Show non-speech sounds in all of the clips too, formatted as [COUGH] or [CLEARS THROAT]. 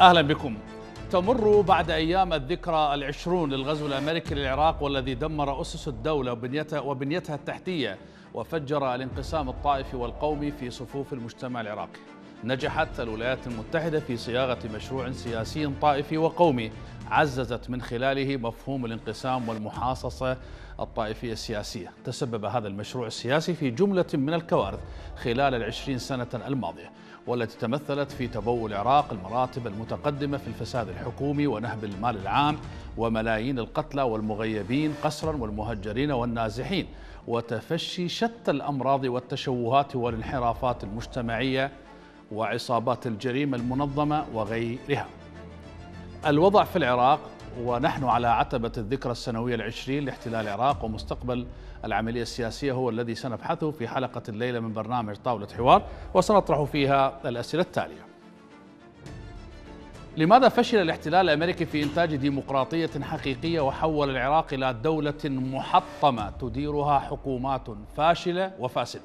أهلا بكم تمر بعد أيام الذكرى العشرون للغزو الأمريكي للعراق والذي دمر أسس الدولة وبنيتها, وبنيتها التحتية وفجر الانقسام الطائفي والقومي في صفوف المجتمع العراقي نجحت الولايات المتحدة في صياغة مشروع سياسي طائفي وقومي عززت من خلاله مفهوم الانقسام والمحاصصة الطائفية السياسية تسبب هذا المشروع السياسي في جملة من الكوارث خلال العشرين سنة الماضية والتي تمثلت في تبول العراق المراتب المتقدمة في الفساد الحكومي ونهب المال العام وملايين القتلى والمغيبين قسرا والمهجرين والنازحين وتفشي شتى الأمراض والتشوهات والانحرافات المجتمعية وعصابات الجريمة المنظمة وغيرها الوضع في العراق ونحن على عتبة الذكرى السنوية العشرين لاحتلال العراق ومستقبل العملية السياسية هو الذي سنبحثه في حلقة الليلة من برنامج طاولة حوار وسنطرح فيها الأسئلة التالية لماذا فشل الاحتلال الامريكي في انتاج ديمقراطيه حقيقيه وحول العراق الى دوله محطمه تديرها حكومات فاشله وفاسده؟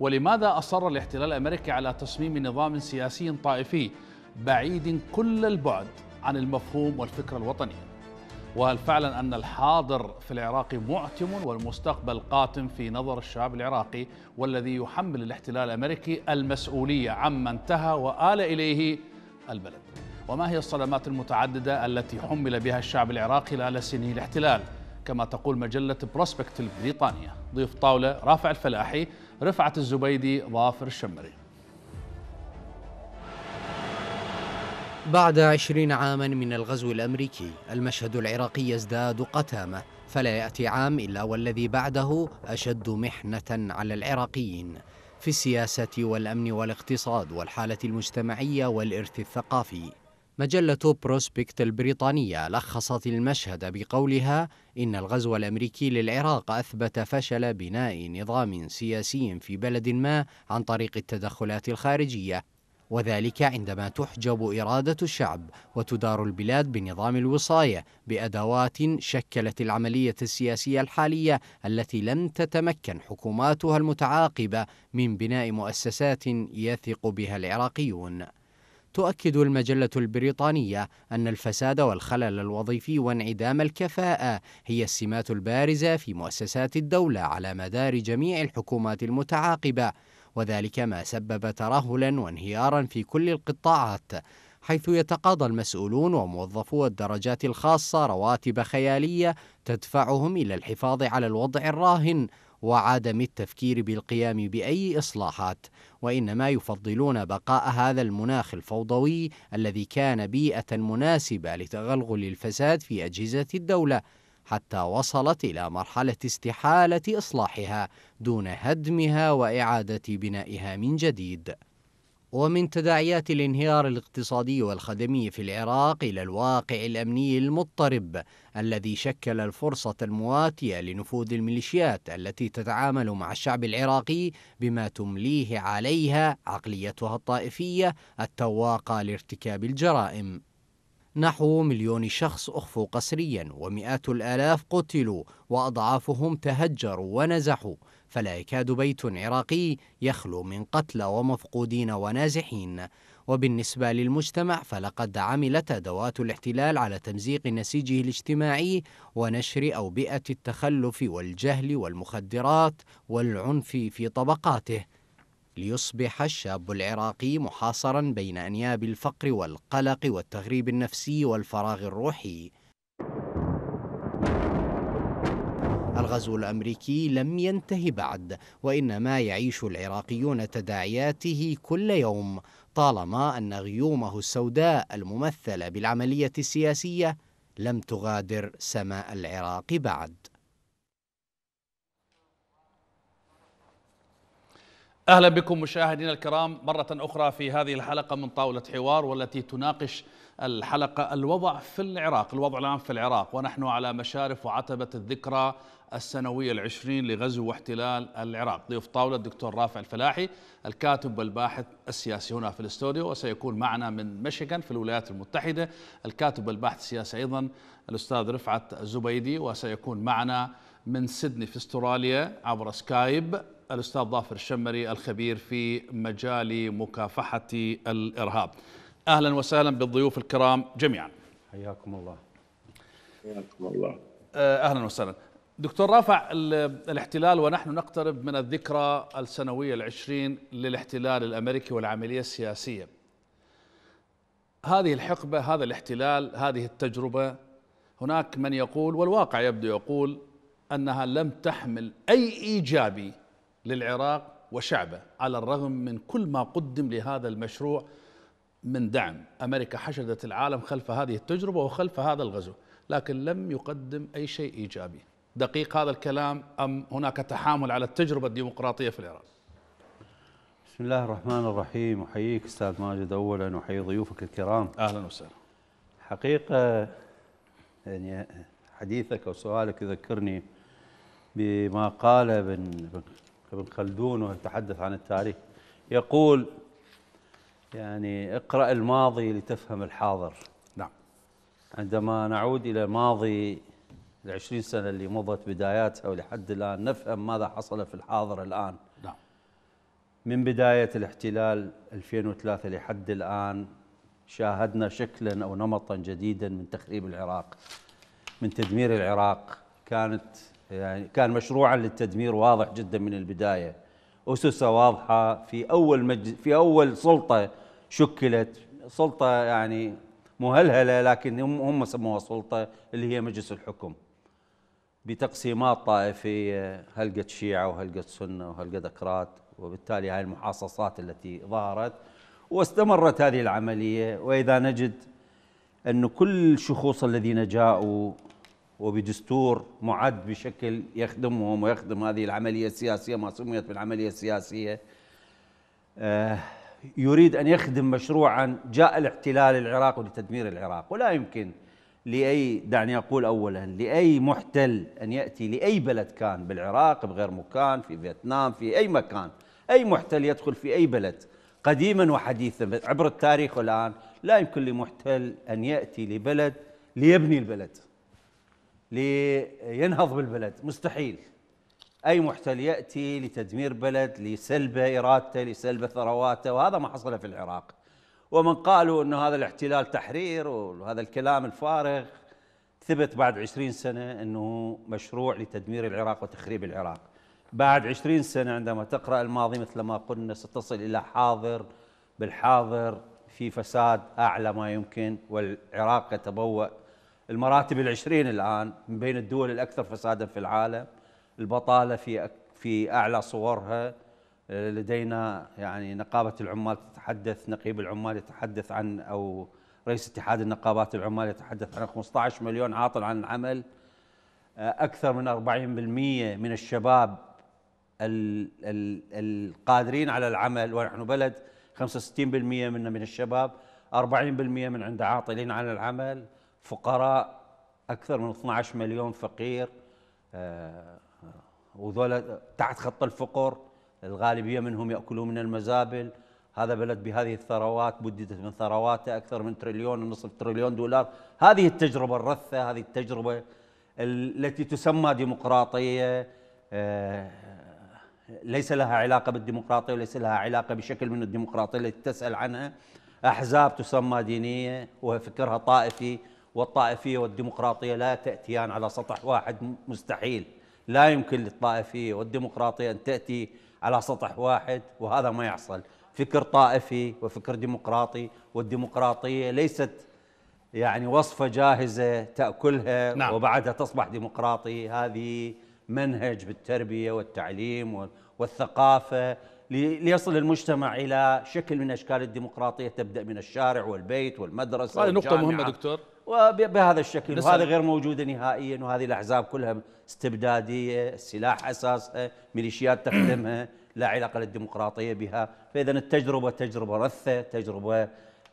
ولماذا اصر الاحتلال الامريكي على تصميم نظام سياسي طائفي بعيد كل البعد عن المفهوم والفكره الوطنيه؟ وهل فعلا ان الحاضر في العراق معتم والمستقبل قاتم في نظر الشعب العراقي والذي يحمل الاحتلال الامريكي المسؤوليه عما انتهى وآل اليه البلد وما هي الصدمات المتعددة التي حمل بها الشعب العراقي خلال سنه الاحتلال كما تقول مجلة بروسبكت البريطانية ضيف طاولة رافع الفلاحي رفعت الزبيدي ظافر الشمري بعد عشرين عاما من الغزو الأمريكي المشهد العراقي يزداد قتامة فلا يأتي عام إلا والذي بعده أشد محنة على العراقيين في السياسة والأمن والاقتصاد والحالة المجتمعية والإرث الثقافي مجلة بروسبكت البريطانية لخصت المشهد بقولها إن الغزو الأمريكي للعراق أثبت فشل بناء نظام سياسي في بلد ما عن طريق التدخلات الخارجية وذلك عندما تحجب إرادة الشعب وتدار البلاد بنظام الوصاية بأدوات شكلت العملية السياسية الحالية التي لم تتمكن حكوماتها المتعاقبة من بناء مؤسسات يثق بها العراقيون. تؤكد المجلة البريطانية أن الفساد والخلل الوظيفي وانعدام الكفاءة هي السمات البارزة في مؤسسات الدولة على مدار جميع الحكومات المتعاقبة وذلك ما سبب ترهلا وانهيارا في كل القطاعات حيث يتقاضى المسؤولون وموظفو الدرجات الخاصة رواتب خيالية تدفعهم إلى الحفاظ على الوضع الراهن وعدم التفكير بالقيام باي اصلاحات وانما يفضلون بقاء هذا المناخ الفوضوي الذي كان بيئه مناسبه لتغلغل الفساد في اجهزه الدوله حتى وصلت إلى مرحلة استحالة إصلاحها دون هدمها وإعادة بنائها من جديد. ومن تداعيات الانهيار الاقتصادي والخدمي في العراق الى الواقع الامني المضطرب الذي شكل الفرصه المواتيه لنفوذ الميليشيات التي تتعامل مع الشعب العراقي بما تمليه عليها عقليتها الطائفيه التواقه لارتكاب الجرائم نحو مليون شخص أخفوا قسريا ومئات الآلاف قتلوا وأضعافهم تهجروا ونزحوا فلا يكاد بيت عراقي يخلو من قتلى ومفقودين ونازحين وبالنسبة للمجتمع فلقد عملت أدوات الاحتلال على تمزيق نسيجه الاجتماعي ونشر أوبئة التخلف والجهل والمخدرات والعنف في طبقاته ليصبح الشاب العراقي محاصرا بين انياب الفقر والقلق والتغريب النفسي والفراغ الروحي الغزو الامريكي لم ينته بعد وانما يعيش العراقيون تداعياته كل يوم طالما ان غيومه السوداء الممثله بالعمليه السياسيه لم تغادر سماء العراق بعد اهلا بكم مشاهدينا الكرام مره اخرى في هذه الحلقه من طاوله حوار والتي تناقش الحلقه الوضع في العراق، الوضع الان في العراق ونحن على مشارف وعتبه الذكرى السنويه العشرين لغزو واحتلال العراق، ضيف طاوله الدكتور رافع الفلاحي الكاتب والباحث السياسي هنا في الاستوديو وسيكون معنا من ميشيغان في الولايات المتحده الكاتب والباحث السياسي ايضا الاستاذ رفعت الزبيدي وسيكون معنا من سيدني في استراليا عبر سكايب الأستاذ ظافر الشمري الخبير في مجال مكافحة الإرهاب أهلا وسهلا بالضيوف الكرام جميعا حياكم الله حياكم الله آه، أهلا وسهلا دكتور رافع الاحتلال ونحن نقترب من الذكرى السنوية العشرين للاحتلال الأمريكي والعملية السياسية هذه الحقبة هذا الاحتلال هذه التجربة هناك من يقول والواقع يبدو يقول أنها لم تحمل أي إيجابي للعراق وشعبه على الرغم من كل ما قدم لهذا المشروع من دعم أمريكا حشدت العالم خلف هذه التجربة وخلف هذا الغزو لكن لم يقدم أي شيء إيجابي دقيق هذا الكلام أم هناك تحامل على التجربة الديمقراطية في العراق بسم الله الرحمن الرحيم أحييك أستاذ ماجد أولا وأحيي ضيوفك الكرام أهلا وسهلا حقيقة يعني حديثك أو سؤالك يذكرني بما قال بن ابن خلدون ويتحدث عن التاريخ يقول يعني اقرأ الماضي لتفهم الحاضر نعم عندما نعود إلى ماضي العشرين سنة اللي مضت بداياتها ولحد الآن نفهم ماذا حصل في الحاضر الآن نعم من بداية الاحتلال 2003 لحد الآن شاهدنا شكلا أو نمطا جديدا من تخريب العراق من تدمير العراق كانت يعني كان مشروعا للتدمير واضح جدا من البدايه اسسه واضحه في اول مجلس في اول سلطه شكلت سلطه يعني مهلهله لكن هم هم سموها سلطه اللي هي مجلس الحكم بتقسيمات طائفيه هلقت شيعه وهلقت سنه وهلقت اكراد وبالتالي هاي المحاصصات التي ظهرت واستمرت هذه العمليه واذا نجد أن كل الشخوص الذين جاءوا وبدستور معد بشكل يخدمهم ويخدم هذه العملية السياسية ما سميت بالعملية السياسية آه، يريد أن يخدم مشروعا جاء الاحتلال العراق لتدمير العراق ولا يمكن لأي دعني أقول أولا لأي محتل أن يأتي لأي بلد كان بالعراق بغير مكان في فيتنام في أي مكان أي محتل يدخل في أي بلد قديما وحديثا عبر التاريخ والآن لا يمكن لمحتل أن يأتي لبلد ليبني البلد لينهض بالبلد مستحيل أي محتل يأتي لتدمير بلد لسلب إرادته لسلب ثرواته وهذا ما حصل في العراق ومن قالوا أن هذا الاحتلال تحرير وهذا الكلام الفارغ ثبت بعد عشرين سنة أنه مشروع لتدمير العراق وتخريب العراق بعد عشرين سنة عندما تقرأ الماضي مثل ما قلنا ستصل إلى حاضر بالحاضر في فساد أعلى ما يمكن والعراق يتبوأ المراتب العشرين الآن من بين الدول الأكثر فسادا في العالم البطالة في في أعلى صورها آه، لدينا يعني نقابة العمال تتحدث نقيب العمال يتحدث عن أو رئيس اتحاد النقابات العمال يتحدث عن 15 مليون عاطل عن العمل آه، أكثر من 40% من الشباب القادرين على العمل ونحن بلد 65% من من الشباب 40% من عند عاطلين عن العمل فقراء اكثر من 12 مليون فقير آه، وذولا تحت خط الفقر الغالبيه منهم ياكلون من المزابل هذا بلد بهذه الثروات بددت من ثرواته اكثر من تريليون ونصف تريليون دولار هذه التجربه الرثه هذه التجربه التي تسمى ديمقراطيه آه، ليس لها علاقه بالديمقراطيه وليس لها علاقه بشكل من الديمقراطيه التي تسال عنها احزاب تسمى دينيه وفكرها طائفي والطائفيه والديمقراطيه لا تاتيان على سطح واحد مستحيل لا يمكن للطائفيه والديمقراطيه ان تاتي على سطح واحد وهذا ما يحصل فكر طائفي وفكر ديمقراطي والديمقراطيه ليست يعني وصفه جاهزه تاكلها نعم. وبعدها تصبح ديمقراطي هذه منهج بالتربيه والتعليم والثقافه ليصل المجتمع الى شكل من اشكال الديمقراطيه تبدا من الشارع والبيت والمدرسه هذه نقطه مهمه دكتور وبهذا الشكل وهذا غير موجود نهائيا وهذه الاحزاب كلها استبداديه، السلاح اساسها، ميليشيات تخدمها، [CLEARS THROAT] لا علاقه للديمقراطيه بها، فاذا التجربه تجربه رثه، تجربه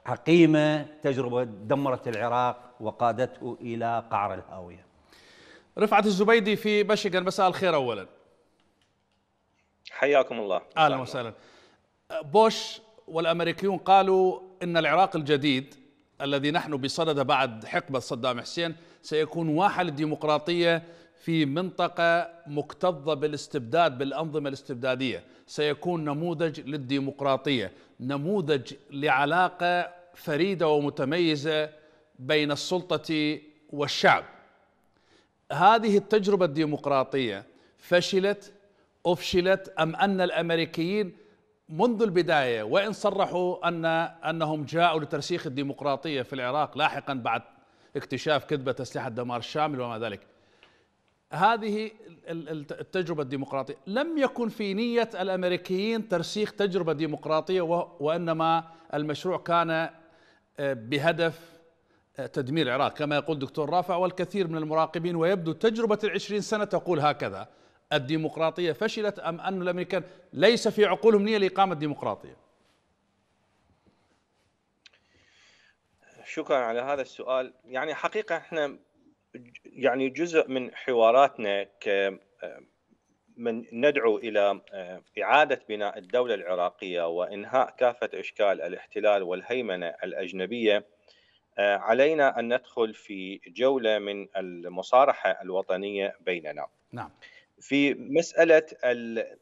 عقيمه، تجربه دمرت العراق وقادته الى قعر الهاويه. رفعت الزبيدي في مشيغن مساء الخير اولا. حياكم الله. اهلا وسهلا. بوش والامريكيون قالوا ان العراق الجديد الذي نحن بصدده بعد حقبة صدام حسين سيكون واحة للديمقراطية في منطقة مكتظة بالاستبداد بالأنظمة الاستبدادية سيكون نموذج للديمقراطية نموذج لعلاقة فريدة ومتميزة بين السلطة والشعب هذه التجربة الديمقراطية فشلت أفشلت أم أن الأمريكيين منذ البدايه وان صرحوا ان انهم جاءوا لترسيخ الديمقراطيه في العراق لاحقا بعد اكتشاف كذبه اسلحه دمار الشامل وما ذلك. هذه التجربه الديمقراطيه لم يكن في نيه الامريكيين ترسيخ تجربه ديمقراطيه وانما المشروع كان آه، بهدف آه، تدمير العراق كما يقول دكتور رافع والكثير من المراقبين ويبدو تجربه العشرين سنه تقول هكذا الديمقراطية فشلت أم أن الأمريكان ليس في عقولهم نية لإقامة ديمقراطية شكرا على هذا السؤال يعني حقيقة احنا يعني جزء من حواراتنا ك من ندعو الى اعاده بناء الدوله العراقيه وانهاء كافه اشكال الاحتلال والهيمنه الاجنبيه آه، علينا ان ندخل في جوله من المصارحه الوطنيه بيننا. نعم. في مساله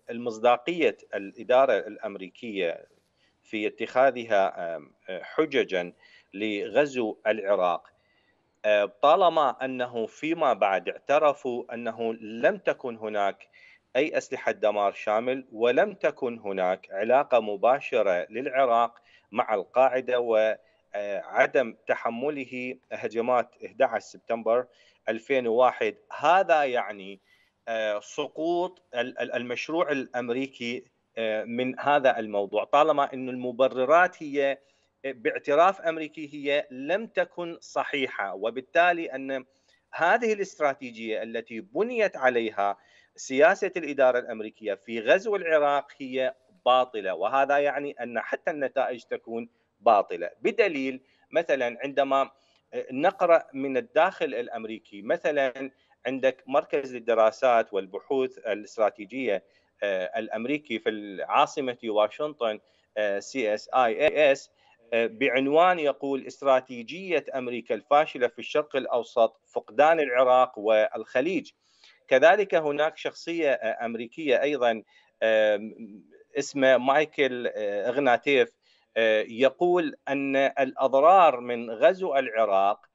المصداقيه الاداره الامريكيه في اتخاذها حججا لغزو العراق آه، طالما انه فيما بعد اعترفوا انه لم تكن هناك اي اسلحه دمار شامل ولم تكن هناك علاقه مباشره للعراق مع القاعده وعدم آه، تحمله هجمات 11 سبتمبر 2001 هذا يعني سقوط المشروع الامريكي آه، من هذا الموضوع طالما ان المبررات هي آه، باعتراف امريكي هي لم تكن صحيحه وبالتالي ان هذه الاستراتيجيه التي بنيت عليها سياسه الاداره الامريكيه في غزو العراق هي باطله وهذا يعني ان حتى النتائج تكون باطله بدليل مثلا عندما آه، نقرا من الداخل الامريكي مثلا عندك مركز للدراسات والبحوث الاستراتيجيه آه، الامريكي في العاصمه واشنطن سي اس اي اس بعنوان يقول استراتيجيه امريكا الفاشله في الشرق الاوسط فقدان العراق والخليج كذلك هناك شخصيه آه، امريكيه ايضا اسمه مايكل آه، اغناتيف يقول ان الاضرار من غزو العراق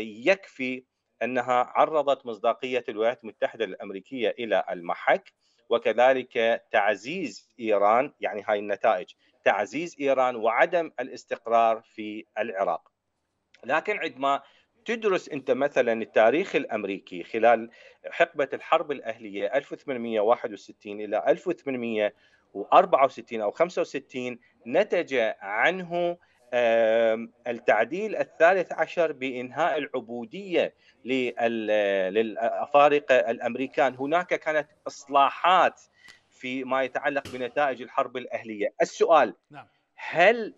يكفي انها عرضت مصداقيه الولايات المتحده الامريكيه الى المحك وكذلك تعزيز ايران يعني هاي النتائج تعزيز ايران وعدم الاستقرار في العراق لكن عندما تدرس انت مثلا التاريخ الامريكي خلال حقبه الحرب الاهليه 1861 الى 1864 او 65 نتج عنه التعديل الثالث عشر بإنهاء العبودية للأفارقة الأمريكان هناك كانت إصلاحات في ما يتعلق بنتائج الحرب الأهلية السؤال نعم. هل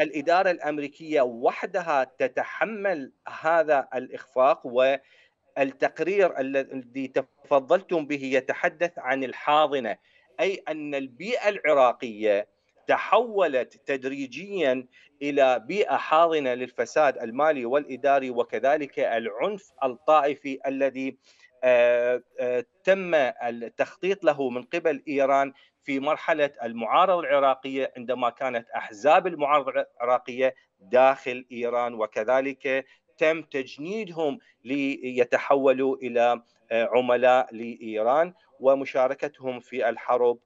الإدارة الأمريكية وحدها تتحمل هذا الإخفاق والتقرير الذي تفضلتم به يتحدث عن الحاضنة أي أن البيئة العراقية تحولت تدريجيا الى بيئه حاضنه للفساد المالي والاداري وكذلك العنف الطائفي الذي آه، آه، تم التخطيط له من قبل ايران في مرحله المعارضه العراقيه عندما كانت احزاب المعارضه العراقيه داخل ايران وكذلك تم تجنيدهم ليتحولوا الى آه، عملاء لايران ومشاركتهم في الحرب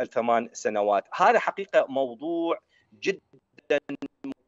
الثمان سنوات هذا حقيقة موضوع جدا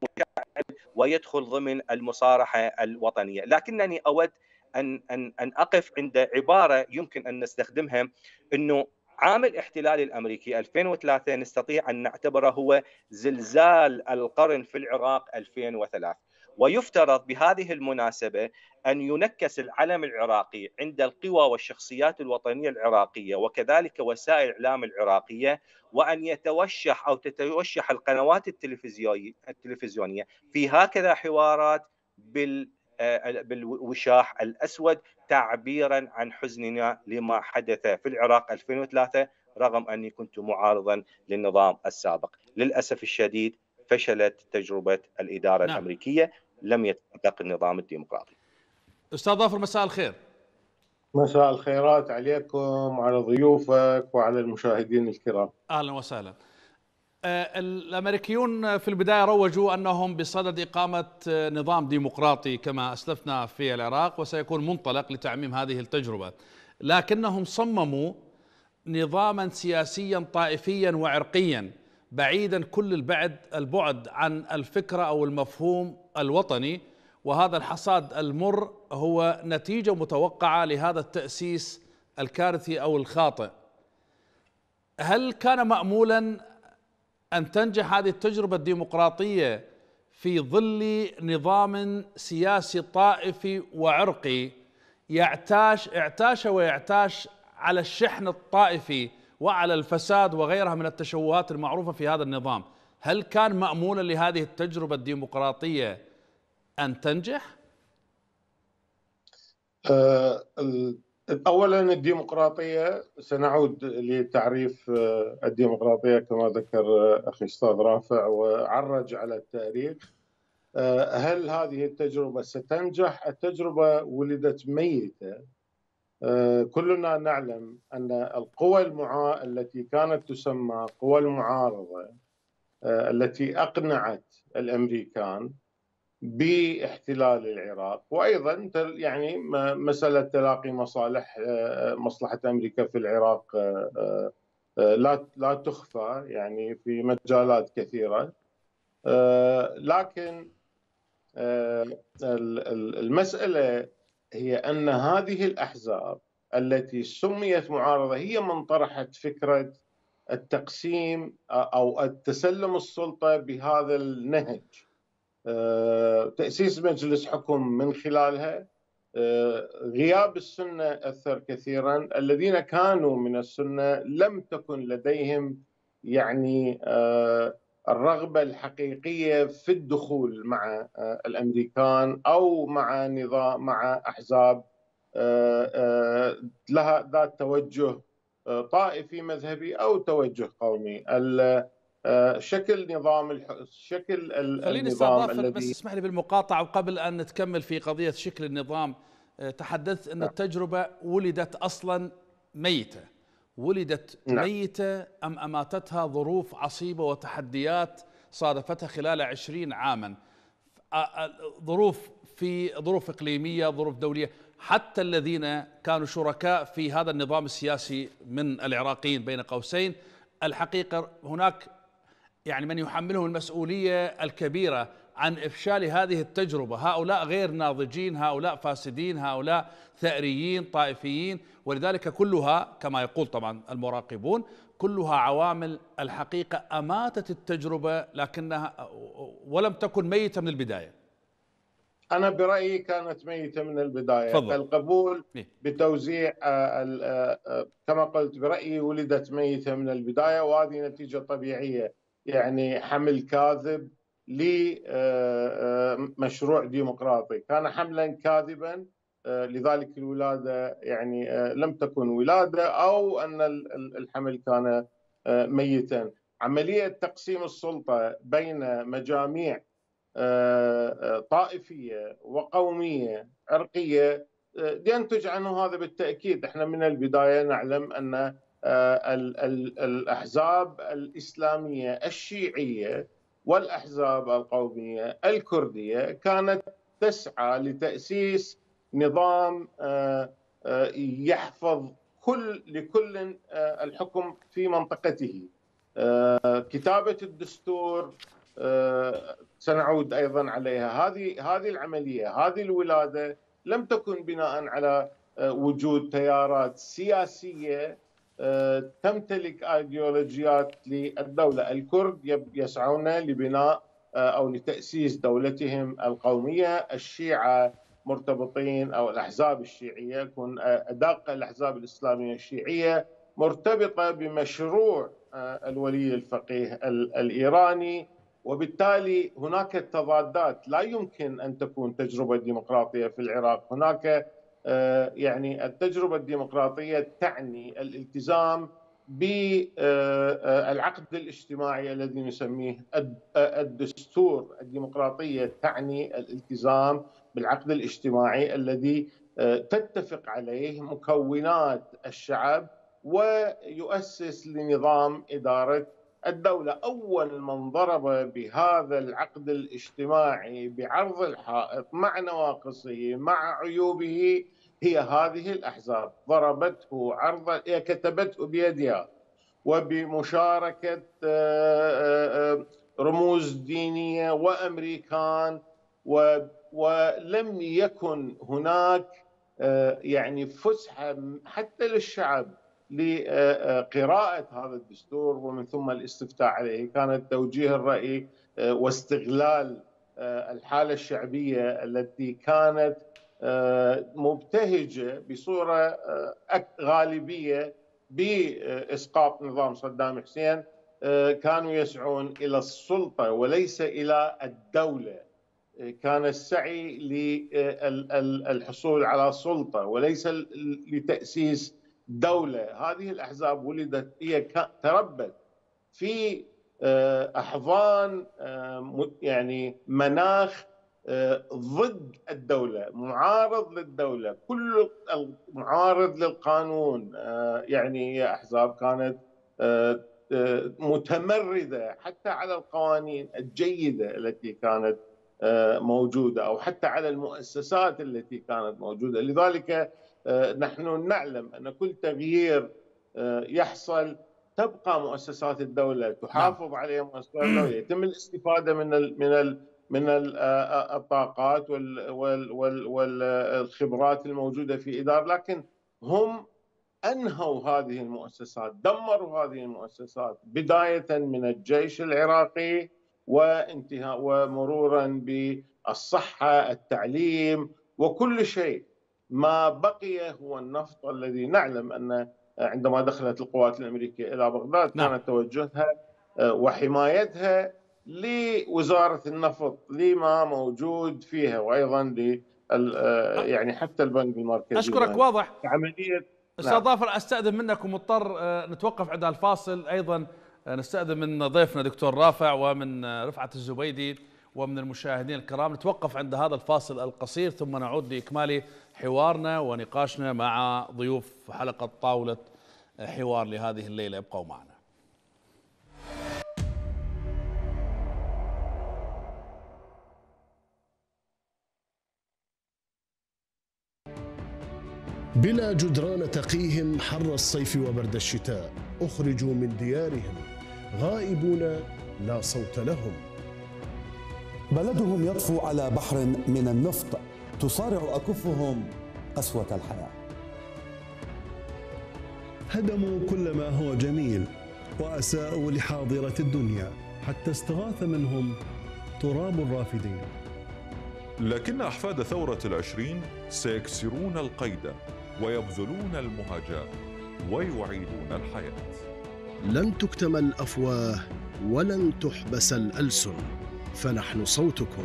مكعب ويدخل ضمن المصارحة الوطنية لكنني أود أن, أن, أن أقف عند عبارة يمكن أن نستخدمها أنه عام الاحتلال الامريكي 2003 نستطيع ان نعتبره هو زلزال القرن في العراق 2003 ويفترض بهذه المناسبة أن ينكس العلم العراقي عند القوى والشخصيات الوطنية العراقية وكذلك وسائل الإعلام العراقية وأن يتوشح أو تتوشح القنوات التلفزيونية في هكذا حوارات بال آه، بالوشاح الأسود تعبيرا عن حزننا لما حدث في العراق 2003 رغم أني كنت معارضا للنظام السابق للأسف الشديد فشلت تجربه الاداره نعم. الامريكيه لم يتحقق النظام الديمقراطي. استاذ ظافر مساء الخير. مساء الخيرات عليكم وعلى ضيوفك وعلى المشاهدين الكرام. اهلا وسهلا. آه، الامريكيون في البدايه روجوا انهم بصدد اقامه آه، نظام ديمقراطي كما اسلفنا في العراق وسيكون منطلق لتعميم هذه التجربه لكنهم صمموا نظاما سياسيا طائفيا وعرقيا بعيدا كل البعد البعد عن الفكره او المفهوم الوطني وهذا الحصاد المر هو نتيجه متوقعه لهذا التاسيس الكارثي او الخاطئ. هل كان مامولا ان تنجح هذه التجربه الديمقراطيه في ظل نظام سياسي طائفي وعرقي يعتاش اعتاش ويعتاش على الشحن الطائفي وعلى الفساد وغيرها من التشوهات المعروفة في هذا النظام هل كان مأمولا لهذه التجربة الديمقراطية أن تنجح؟ آه، اولا الديمقراطيه سنعود لتعريف آه، الديمقراطيه كما ذكر آه، اخي استاذ رافع وعرج على التاريخ هل هذه التجربه ستنجح؟ التجربه ولدت ميته آه، كلنا نعلم أن القوى المعا التي كانت تسمى قوى المعارضة آه، التي أقنعت الأمريكان باحتلال العراق وايضا يعني مساله تلاقي مصالح آه، مصلحه امريكا في العراق لا لا تخفى يعني في مجالات كثيره لكن المساله هي أن هذه الأحزاب التي سميت معارضة هي من طرحت فكرة التقسيم أو التسلم السلطة بهذا النهج آه، تأسيس مجلس حكم من خلالها آه، غياب السنة أثر كثيرا الذين كانوا من السنة لم تكن لديهم يعني آه، الرغبة الحقيقية في الدخول مع آه، الأمريكان أو مع نظام مع أحزاب آه، آه، لها ذات توجه طائفي مذهبي أو توجه قومي شكل نظام شكل النظام الذي بس اسمح لي بالمقاطعة وقبل أن نتكمل في قضية شكل النظام تحدثت أن نعم. التجربة ولدت أصلا ميتة ولدت نعم. ميتة أم أماتتها ظروف عصيبة وتحديات صادفتها خلال عشرين عاما ظروف في ظروف إقليمية ظروف دولية حتى الذين كانوا شركاء في هذا النظام السياسي من العراقيين بين قوسين الحقيقة هناك يعني من يحملهم المسؤولية الكبيرة عن إفشال هذه التجربة هؤلاء غير ناضجين هؤلاء فاسدين هؤلاء ثأريين طائفيين ولذلك كلها كما يقول طبعا المراقبون كلها عوامل الحقيقة أماتت التجربة لكنها ولم تكن ميتة من البداية أنا برأيي كانت ميتة من البداية فضل. القبول إيه. بتوزيع آه، آه، كما قلت برأيي ولدت ميتة من البداية وهذه نتيجة طبيعية يعني حمل كاذب لمشروع آه، آه، ديمقراطي كان حملا كاذبا آه، لذلك الولادة يعني لم تكن ولادة أو أن الحمل كان ميتا عملية تقسيم السلطة بين مجاميع طائفية وقومية عرقية ينتج عنه هذا بالتأكيد احنا من البداية نعلم أن الأحزاب الإسلامية الشيعية والاحزاب القوميه الكرديه كانت تسعى لتاسيس نظام آه، آه، يحفظ كل لكل آه، الحكم في منطقته كتابه الدستور سنعود ايضا عليها هذه هذه العمليه هذه الولاده لم تكن بناء على وجود تيارات سياسيه تمتلك ايديولوجيات للدوله الكرد يسعون لبناء آه، او لتاسيس دولتهم القوميه الشيعه مرتبطين او الاحزاب الشيعيه يكون آه، ادق الاحزاب الاسلاميه الشيعيه مرتبطه بمشروع آه، الولي الفقيه الايراني وبالتالي هناك تضادات لا يمكن ان تكون تجربه ديمقراطيه في العراق هناك آه، يعني التجربه الديمقراطيه تعني الالتزام بالعقد آه، آه، الاجتماعي الذي نسميه الدستور الديمقراطيه تعني الالتزام بالعقد الاجتماعي الذي تتفق عليه مكونات الشعب ويؤسس لنظام اداره الدولة أول من ضرب بهذا العقد الاجتماعي بعرض الحائط مع نواقصه مع عيوبه هي هذه الأحزاب ضربته عرض كتبته بيدها وبمشاركة آه، آه، آه، رموز دينية وأمريكان ولم يكن هناك يعني فسحة حتى للشعب لقراءة هذا الدستور ومن ثم الاستفتاء عليه كان التوجيه الرأي آه، واستغلال آه، الحالة الشعبية التي كانت آه، مبتهجة بصورة غالبية بإسقاط نظام صدام حسين كانوا يسعون إلى السلطة وليس إلى الدولة كان السعي للحصول على سلطة وليس لتأسيس دولة هذه الأحزاب ولدت هي تربت في آه، أحضان آه، يعني مناخ آه، ضد الدولة معارض للدولة كل معارض للقانون يعني هي أحزاب كانت متمردة حتى على القوانين الجيدة التي كانت آه، موجوده او حتى على المؤسسات التي كانت موجوده، لذلك آه، نحن نعلم ان كل تغيير آه، يحصل تبقى مؤسسات الدوله نعم. تحافظ عليها مؤسسات الدوله [CLEARS THROAT] يتم الاستفاده من الـ من الـ من الطاقات والخبرات الموجوده في اداره لكن هم انهوا هذه المؤسسات دمروا هذه المؤسسات بدايه من الجيش العراقي وانتهاء ومرورا بالصحه، التعليم وكل شيء. ما بقي هو النفط الذي نعلم ان عندما دخلت القوات الامريكيه الى بغداد نعم. كان توجهها آه، وحمايتها لوزاره النفط لما موجود فيها وايضا ل آه، يعني حتى البنك المركزي اشكرك يعني. واضح عمليه استاذ نعم. ظافر استاذن منك ومضطر آه، نتوقف عند الفاصل ايضا نستأذن من ضيفنا دكتور رافع ومن آه، رفعت الزبيدي ومن المشاهدين الكرام نتوقف عند هذا الفاصل القصير ثم نعود لإكمال حوارنا ونقاشنا مع ضيوف حلقة طاولة آه، حوار لهذه الليلة ابقوا معنا بلا جدران تقيهم حر الصيف وبرد الشتاء أخرجوا من ديارهم غائبون لا صوت لهم بلدهم يطفو على بحر من النفط تصارع أكفهم قسوة الحياة هدموا كل ما هو جميل وأساءوا لحاضرة الدنيا حتى استغاث منهم تراب الرافدين لكن أحفاد ثورة العشرين سيكسرون القيد ويبذلون المهاجاة ويعيدون الحياه لن تكتم الافواه ولن تحبس الالسن فنحن صوتكم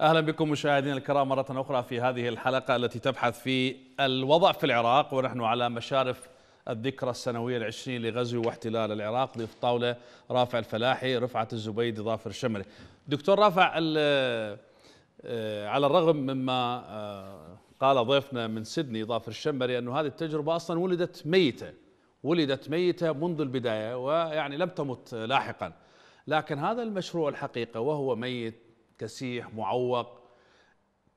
اهلا بكم مشاهدينا الكرام مره اخرى في هذه الحلقه التي تبحث في الوضع في العراق ونحن على مشارف الذكرى السنوية العشرين لغزو واحتلال العراق ضيف طاولة رافع الفلاحي رفعة الزبيدي ظافر الشمري دكتور رافع آه، على الرغم مما آه، قال ضيفنا من سيدني ظافر الشمري أنه هذه التجربة أصلا ولدت ميتة ولدت ميتة منذ البداية ويعني لم تمت لاحقا لكن هذا المشروع الحقيقة وهو ميت كسيح معوق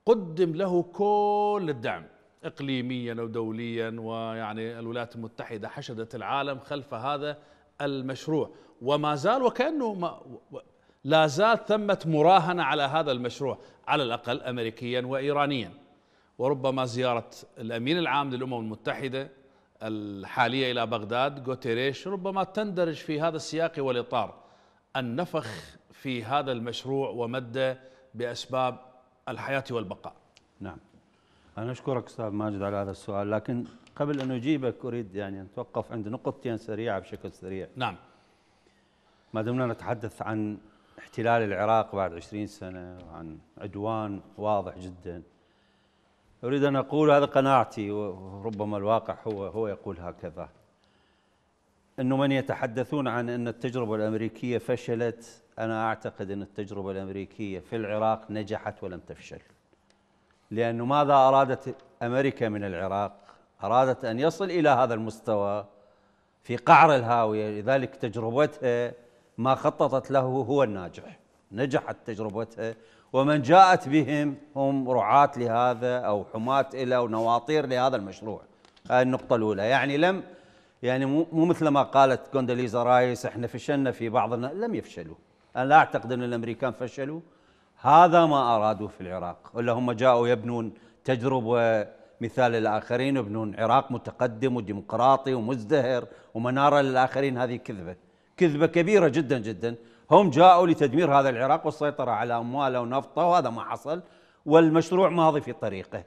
قدم له كل الدعم اقليميا ودوليا ويعني الولايات المتحده حشدت العالم خلف هذا المشروع وما زال وكانه ما لا زال ثمه مراهنه على هذا المشروع على الاقل امريكيا وايرانيا وربما زياره الامين العام للامم المتحده الحاليه الى بغداد غوتيريش ربما تندرج في هذا السياق والاطار النفخ في هذا المشروع ومده باسباب الحياه والبقاء. نعم. أنا أشكرك أستاذ ماجد على هذا السؤال لكن قبل أن أجيبك أريد يعني أن أتوقف عند نقطتين سريعة بشكل سريع نعم ما دمنا نتحدث عن احتلال العراق بعد 20 سنة وعن عدوان واضح جدا أريد أن أقول هذا قناعتي وربما الواقع هو هو يقول هكذا أنه من يتحدثون عن أن التجربة الأمريكية فشلت أنا أعتقد أن التجربة الأمريكية في العراق نجحت ولم تفشل لأنه ماذا أرادت أمريكا من العراق أرادت أن يصل إلى هذا المستوى في قعر الهاوية لذلك تجربتها ما خططت له هو الناجح نجحت تجربتها ومن جاءت بهم هم رعاة لهذا أو حماة إلى أو نواطير لهذا المشروع هذه النقطة الأولى يعني لم يعني مو مثل ما قالت كوندليزا رايس احنا فشلنا في بعضنا لم يفشلوا أنا لا أعتقد أن الأمريكان فشلوا هذا ما أرادوا في العراق ولا هم جاءوا يبنون تجربة مثال للآخرين يبنون عراق متقدم وديمقراطي ومزدهر ومنارة للآخرين هذه كذبة كذبة كبيرة جدا جدا هم جاءوا لتدمير هذا العراق والسيطرة على أمواله ونفطه وهذا ما حصل والمشروع ماضي في طريقه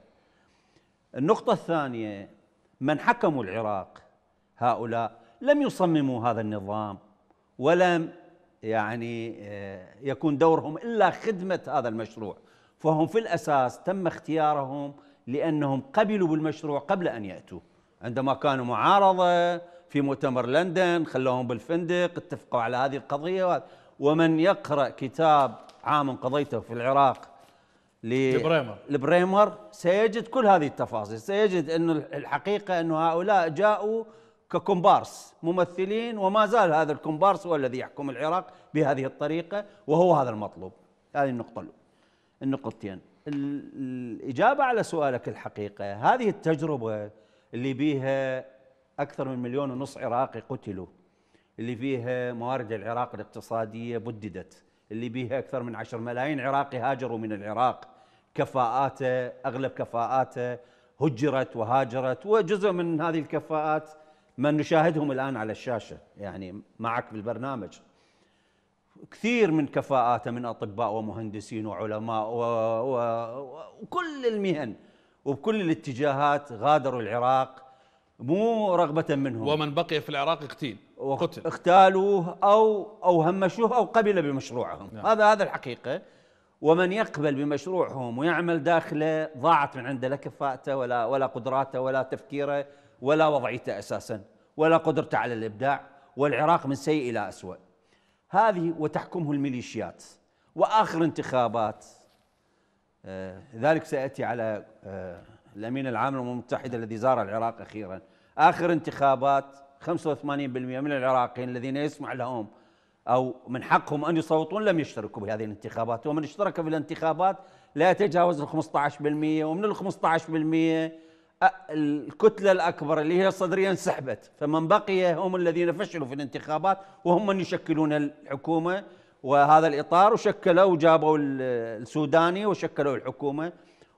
النقطة الثانية من حكموا العراق هؤلاء لم يصمموا هذا النظام ولم يعني آه، يكون دورهم الا خدمه هذا المشروع فهم في الاساس تم اختيارهم لانهم قبلوا بالمشروع قبل ان ياتوا عندما كانوا معارضه في مؤتمر لندن خلوهم بالفندق اتفقوا على هذه القضيه ومن يقرا كتاب عام قضيته في العراق لبريمر لبريمر سيجد كل هذه التفاصيل سيجد ان الحقيقه انه هؤلاء جاءوا ككمبارس ممثلين وما زال هذا الكمبارس هو الذي يحكم العراق بهذه الطريقة وهو هذا المطلوب هذه النقطة النقطتين الإجابة على سؤالك الحقيقة هذه التجربة اللي بيها أكثر من مليون ونص عراقي قتلوا اللي فيها موارد العراق الاقتصادية بددت اللي بيها أكثر من عشر ملايين عراقي هاجروا من العراق كفاءاته أغلب كفاءاته هجرت وهاجرت وجزء من هذه الكفاءات من نشاهدهم الآن على الشاشة يعني معك بالبرنامج كثير من كفاءاته من أطباء ومهندسين وعلماء و... و... وكل المهن وبكل الاتجاهات غادروا العراق مو رغبة منهم ومن بقي في العراق اقتيل قتل اختالوه أو أو همشوه أو قبل بمشروعهم نعم. هذا هذا الحقيقة ومن يقبل بمشروعهم ويعمل داخله ضاعت من عنده لا كفاءته ولا ولا قدراته ولا تفكيره ولا وضعيته أساسا ولا قدرته على الإبداع والعراق من سيء إلى أسوأ هذه وتحكمه الميليشيات وآخر انتخابات آه، ذلك سأتي على آه، الأمين العام للأمم المتحدة الذي زار العراق أخيرا آخر انتخابات 85% من العراقيين الذين يسمع لهم أو من حقهم أن يصوتون لم يشتركوا بهذه الانتخابات ومن اشترك في الانتخابات لا يتجاوز ال 15% ومن ال 15% الكتله الاكبر اللي هي الصدريه انسحبت فمن بقي هم الذين فشلوا في الانتخابات وهم من يشكلون الحكومه وهذا الاطار وشكلوا وجابوا السوداني وشكلوا الحكومه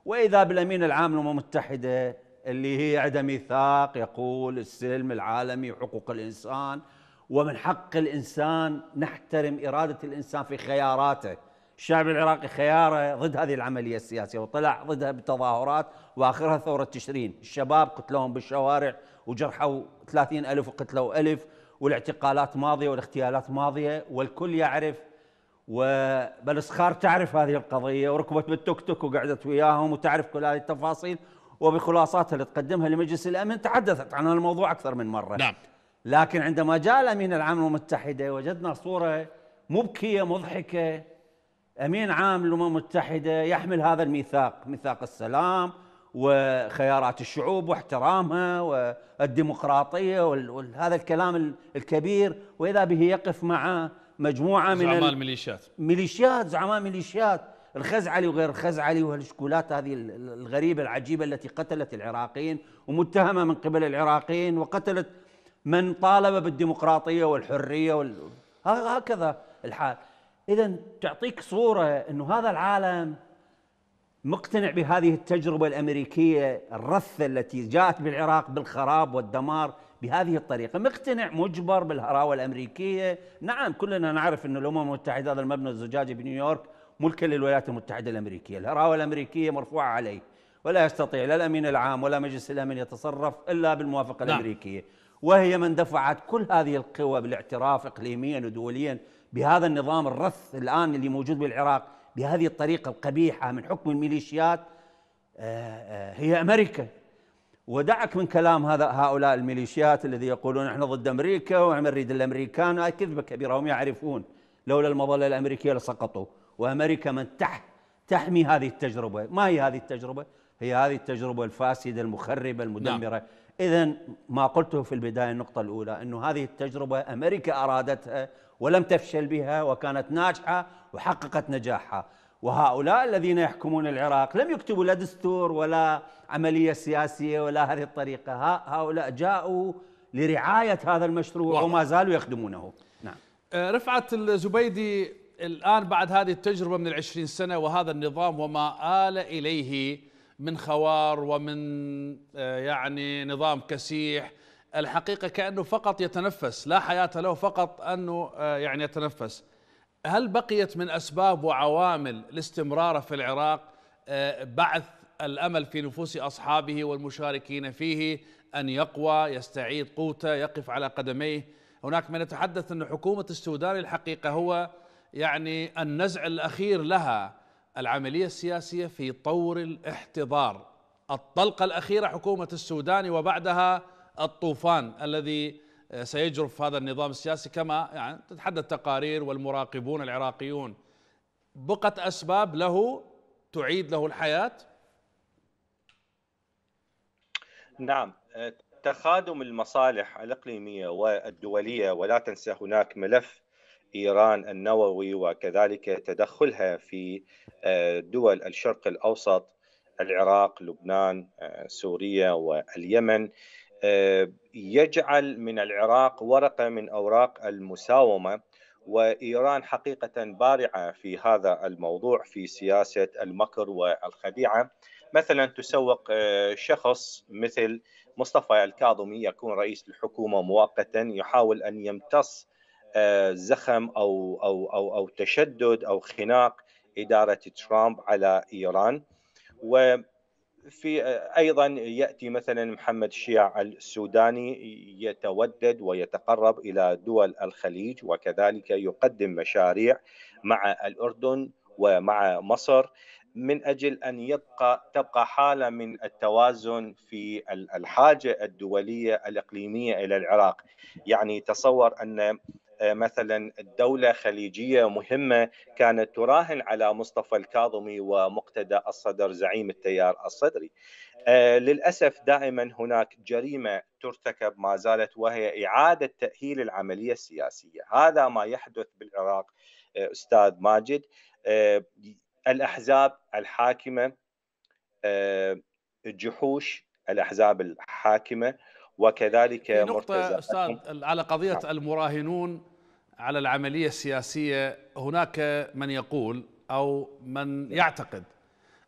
واذا بالامين العام للامم المتحده اللي هي عدم ميثاق يقول السلم العالمي وحقوق الانسان ومن حق الانسان نحترم اراده الانسان في خياراته الشعب العراقي خياره ضد هذه العملية السياسية وطلع ضدها بتظاهرات وآخرها ثورة تشرين الشباب قتلوهم بالشوارع وجرحوا 30 ألف وقتلوا ألف والاعتقالات ماضية والاغتيالات ماضية والكل يعرف وبلسخار تعرف هذه القضية وركبت بالتوك توك وقعدت وياهم وتعرف كل هذه التفاصيل وبخلاصاتها اللي تقدمها لمجلس الأمن تحدثت عن الموضوع أكثر من مرة نعم لكن عندما جاء الأمين العام للأمم المتحدة وجدنا صورة مبكية مضحكة امين عام للامم المتحده يحمل هذا الميثاق ميثاق السلام وخيارات الشعوب واحترامها والديمقراطيه وهذا الكلام الكبير واذا به يقف مع مجموعه من زعماء الميليشيات ميليشيات زعماء ميليشيات الخزعلي وغير الخزعلي وهالشكولات هذه الغريبه العجيبه التي قتلت العراقيين ومتهمه من قبل العراقيين وقتلت من طالب بالديمقراطيه والحريه وال... هكذا الحال اذا تعطيك صوره انه هذا العالم مقتنع بهذه التجربه الامريكيه الرثه التي جاءت بالعراق بالخراب والدمار بهذه الطريقه، مقتنع مجبر بالهراوه الامريكيه، نعم كلنا نعرف ان الامم المتحده هذا المبنى الزجاجي بنيويورك ملكا للولايات المتحده الامريكيه، الهراوه الامريكيه مرفوعه عليه ولا يستطيع لا الامين العام ولا مجلس الامن يتصرف الا بالموافقه نعم. الامريكيه، وهي من دفعت كل هذه القوى بالاعتراف اقليميا ودوليا بهذا النظام الرث الان اللي موجود بالعراق بهذه الطريقه القبيحه من حكم الميليشيات آه، آه، هي امريكا ودعك من كلام هذا هؤلاء الميليشيات الذي يقولون احنا ضد امريكا ونريد نريد الامريكان هاي كذبه كبيره هم يعرفون لولا المظله الامريكيه لسقطوا وامريكا من تحت تحمي هذه التجربه ما هي هذه التجربه هي هذه التجربه الفاسده المخربه المدمره نعم. إذا ما قلته في البداية النقطة الأولى أن هذه التجربة أمريكا أرادتها ولم تفشل بها وكانت ناجحة وحققت نجاحها وهؤلاء الذين يحكمون العراق لم يكتبوا لا دستور ولا عملية سياسية ولا هذه الطريقة هؤلاء جاءوا لرعاية هذا المشروع واحد. وما زالوا يخدمونه نعم أه، رفعت الزبيدي الآن بعد هذه التجربة من العشرين سنة وهذا النظام وما آل إليه من خوار ومن آه، يعني نظام كسيح الحقيقة كأنه فقط يتنفس لا حياة له فقط أنه آه، يعني يتنفس هل بقيت من أسباب وعوامل الاستمرار في العراق آه، بعث الأمل في نفوس أصحابه والمشاركين فيه أن يقوى يستعيد قوته يقف على قدميه هناك من يتحدث أن حكومة السودان الحقيقة هو يعني النزع الأخير لها العملية السياسية في طور الاحتضار الطلقة الأخيرة حكومة السودان وبعدها الطوفان الذي آه، سيجرف هذا النظام السياسي كما يعني تتحدث التقارير والمراقبون العراقيون بقت أسباب له تعيد له الحياة نعم آه، تخادم المصالح الإقليمية والدولية ولا تنسى هناك ملف إيران النووي وكذلك تدخلها في آه، دول الشرق الأوسط العراق لبنان آه، سوريا واليمن آه، يجعل من العراق ورقة من أوراق المساومة وإيران حقيقة بارعة في هذا الموضوع في سياسة المكر والخديعة مثلا تسوق شخص مثل مصطفى الكاظمي يكون رئيس الحكومة مؤقتا يحاول أن يمتص آه، زخم او او او او تشدد او خناق اداره ترامب على ايران وفي آه، ايضا ياتي مثلا محمد الشيع السوداني يتودد ويتقرب الى دول الخليج وكذلك يقدم مشاريع مع الاردن ومع مصر من اجل ان يبقى تبقى حاله من التوازن في الحاجه الدوليه الاقليميه الى العراق، يعني تصور ان آه، مثلا الدولة خليجية مهمة كانت تراهن على مصطفى الكاظمي ومقتدى الصدر زعيم التيار الصدري آه، للأسف دائما هناك جريمة ترتكب ما زالت وهي إعادة تأهيل العملية السياسية هذا ما يحدث بالعراق آه، أستاذ ماجد الأحزاب الحاكمة الجحوش الأحزاب الحاكمة وكذلك نقطة أستاذ على قضية نعم. المراهنون على العملية السياسية هناك من يقول أو من يعتقد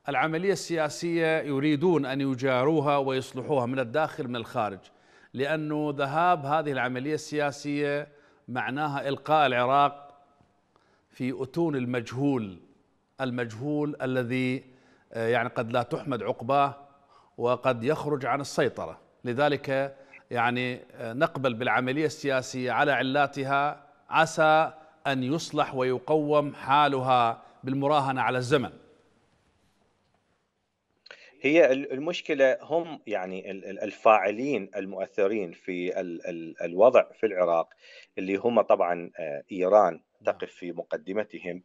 العملية السياسية يريدون أن يجاروها ويصلحوها من الداخل من الخارج لأنه ذهاب هذه العملية السياسية معناها إلقاء العراق في أتون المجهول المجهول الذي آه، يعني قد لا تحمد عقباه وقد يخرج عن السيطرة لذلك يعني آه, نقبل بالعملية السياسية على علاتها عسى أن يصلح ويقوم حالها بالمراهنة على الزمن هي المشكله هم يعني الفاعلين المؤثرين في الوضع في العراق اللي هم طبعا آه, ايران تقف في مقدمتهم